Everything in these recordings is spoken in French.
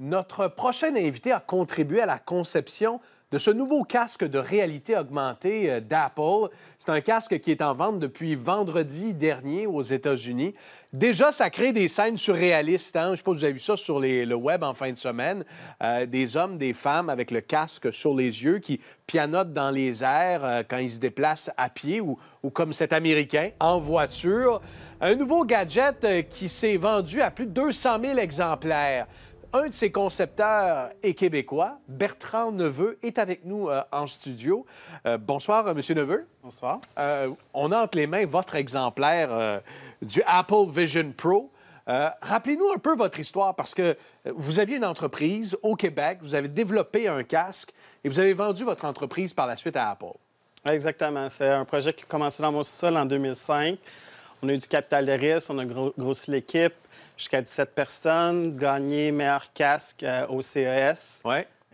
Notre prochain invité a contribué à la conception de ce nouveau casque de réalité augmentée euh, d'Apple. C'est un casque qui est en vente depuis vendredi dernier aux États-Unis. Déjà, ça crée des scènes surréalistes. Hein. Je ne sais pas si vous avez vu ça sur le web en fin de semaine. Euh, des hommes, des femmes avec le casque sur les yeux qui pianotent dans les airs euh, quand ils se déplacent à pied ou, ou comme cet Américain, en voiture. Un nouveau gadget qui s'est vendu à plus de 200 000 exemplaires. Un de ses concepteurs est québécois, Bertrand Neveu, est avec nous euh, en studio. Euh, bonsoir, euh, Monsieur Neveu. Bonsoir. on a entre les mains votre exemplaire du Apple Vision Pro. Rappelez-nous un peu votre histoire, parce que vous aviez une entreprise au Québec, vous avez développé un casque et vous avez vendu votre entreprise par la suite à Apple. Exactement. C'est un projet qui a commencé dans mon sol en 2005. On a eu du capital de risque, on a grossi l'équipe jusqu'à 17 personnes, gagné meilleur casque euh, au CES.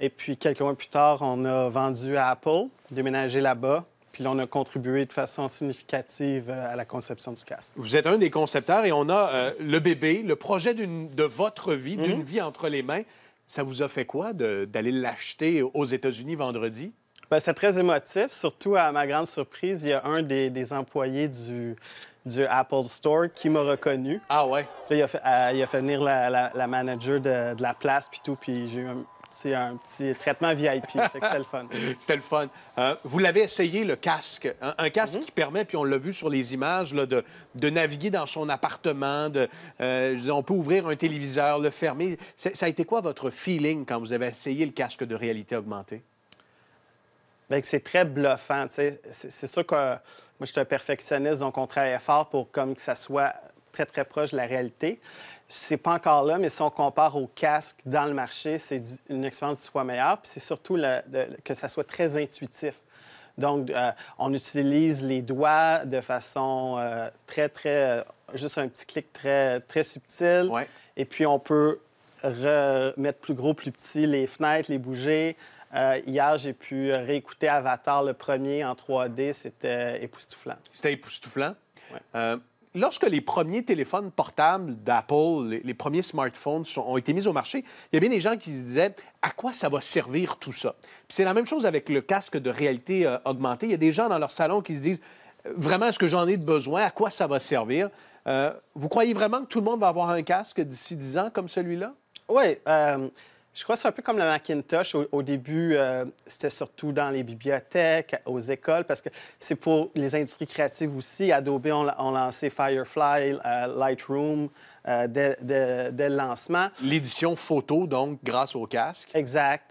Et puis, quelques mois plus tard, on a vendu à Apple, déménagé là-bas. Puis là, on a contribué de façon significative euh, à la conception du casque. Vous êtes un des concepteurs et on a euh, le bébé, le projet de votre vie, d'une mhm. vie entre les mains. Ça vous a fait quoi d'aller l'acheter aux États-Unis vendredi? Ben, c'est très émotif. Surtout, à ma grande surprise, il y a un des, employés du, Apple Store qui m'a reconnu. Ah ouais? Euh, il a fait, venir la, manager de, la place, puis tout, puis j'ai eu un, c'est un petit traitement VIP. C'était le fun. C'était le fun. vous l'avez essayé, le casque. Hein? Un, casque mm-hmm. qui permet, puis on l'a vu sur les images, de, naviguer dans son appartement. De, euh, on peut ouvrir un téléviseur, le fermer. Ça a été quoi votre feeling quand vous avez essayé le casque de réalité augmentée? Ben, c'est très bluffant. C'est sûr que moi, je suis un perfectionniste, donc on travaille fort pour que ça soit très, très proche de la réalité. C'est pas encore là, mais si on compare au casque dans le marché, c'est une expérience dix fois meilleure. Puis c'est surtout que ça soit très intuitif. Donc, euh, on utilise les doigts de façon euh, très, très... Euh, juste un petit clic très, très subtil. Et puis, on peut remettre plus gros, plus petit les fenêtres, les bouger. Euh, hier, j'ai pu réécouter Avatar, le premier en 3D. C'était euh, époustouflant. C'était époustouflant. Euh, lorsque les premiers téléphones portables d'Apple, les, premiers smartphones ont été mis au marché, il y a bien des gens qui se disaient à quoi ça va servir tout ça. Puis c'est la même chose avec le casque de réalité augmentée. Il y a des gens dans leur salon qui se disent vraiment est-ce que j'en ai de besoin, à quoi ça va servir. vous croyez vraiment que tout le monde va avoir un casque d'ici 10 ans comme celui-là? Oui. Je crois que c'est un peu comme le Macintosh. Au, début, euh, c'était surtout dans les bibliothèques, aux écoles, parce que c'est pour les industries créatives aussi. Adobe ont, lancé Firefly, euh, Lightroom euh, dès, le lancement. L'édition photo, donc, grâce au casque. Exact.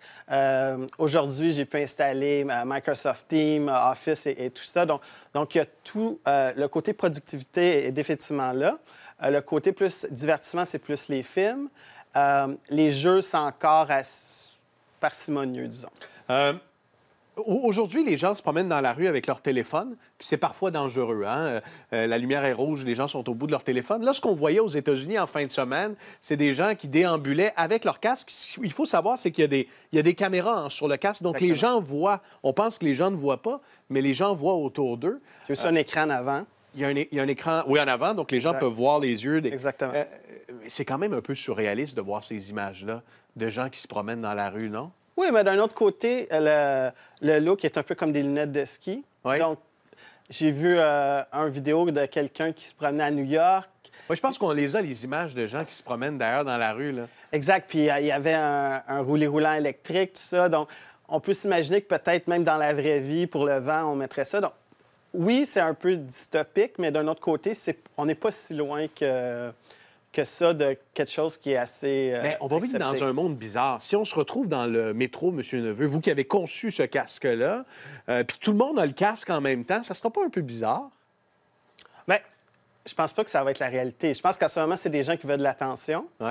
Aujourd'hui, j'ai pu installer Microsoft Teams, Office et, tout ça. Donc, donc, il y a tout le côté productivité est définitivement là. le côté plus divertissement, c'est plus les films. Euh, les jeux sont encore parcimonieux, disons. Euh, aujourd'hui, les gens se promènent dans la rue avec leur téléphone, puis c'est parfois dangereux. Hein. Euh, la lumière est rouge, les gens sont au bout de leur téléphone. Là, ce qu'on voyait aux États-Unis en fin de semaine, c'est des gens qui déambulaient avec leur casque. Il faut savoir, c'est qu'il y, a des caméras hein, sur le casque, donc les gens voient. On pense que les gens ne voient pas, mais les gens voient autour d'eux. Il y a aussi un écran en avant. Il y, a un, écran, oui, en avant, donc les gens peuvent voir les yeux. Des... Exactement c'est quand même un peu surréaliste de voir ces images-là de gens qui se promènent dans la rue, non? Oui, mais d'un autre côté, le, look est un peu comme des lunettes de ski. Donc, j'ai vu euh, un vidéo de quelqu'un qui se promenait à New York. je pense qu'on les a, les images de gens qui se promènent d'ailleurs dans la rue. Exact. Puis euh, il y avait un, roulé-roulant électrique, tout ça. Donc, on peut s'imaginer que peut-être même dans la vraie vie, pour le vent, on mettrait ça. Donc, oui, c'est un peu dystopique, mais d'un autre côté, on n'est pas si loin que que ça de quelque chose qui est assez. Euh, on va vivre dans un monde bizarre. Si on se retrouve dans le métro, Monsieur Neveu, vous qui avez conçu ce casque-là, euh, puis tout le monde a le casque en même temps, ça sera pas un peu bizarre? Bien, je pense pas que ça va être la réalité. Je pense qu'à ce moment, c'est des gens qui veulent de l'attention.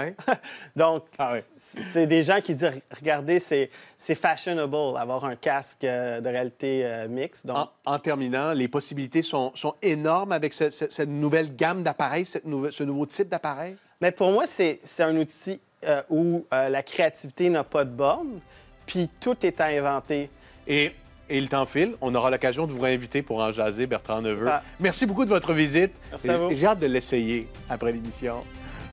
Donc, ah c'est des gens qui disent regardez, c'est fashionable avoir un casque euh, de réalité euh, mixte. Donc... En, terminant, les possibilités sont, sont énormes avec cette nouvelle gamme d'appareils, ce nouveau type d'appareil? Mais pour moi, c'est un outil euh, où la créativité n'a pas de borne, puis tout est à inventer. Et et le temps file. On aura l'occasion de vous réinviter pour en jaser, Bertrand Neveu. Merci beaucoup de votre visite. Merci J'ai hâte de l'essayer après l'émission.